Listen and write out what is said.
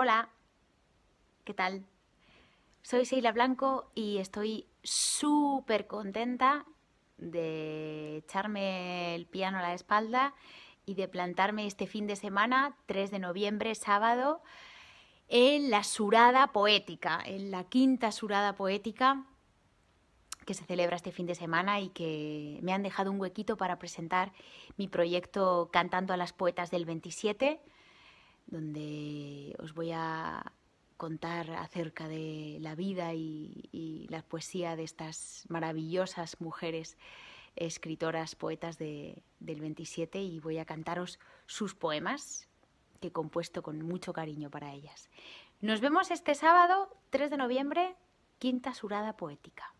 Hola, ¿qué tal? Soy Seila Blanco y estoy súper contenta de echarme el piano a la espalda y de plantarme este fin de semana, 3 de noviembre, sábado, en la Surada Poética, en la quinta Surada Poética que se celebra este fin de semana y que me han dejado un huequito para presentar mi proyecto Cantando a las Poetas del 27 donde os voy a contar acerca de la vida y, la poesía de estas maravillosas mujeres escritoras, poetas del 27 y voy a cantaros sus poemas que he compuesto con mucho cariño para ellas. Nos vemos este sábado, 3 de noviembre, Quinta Surada Poética.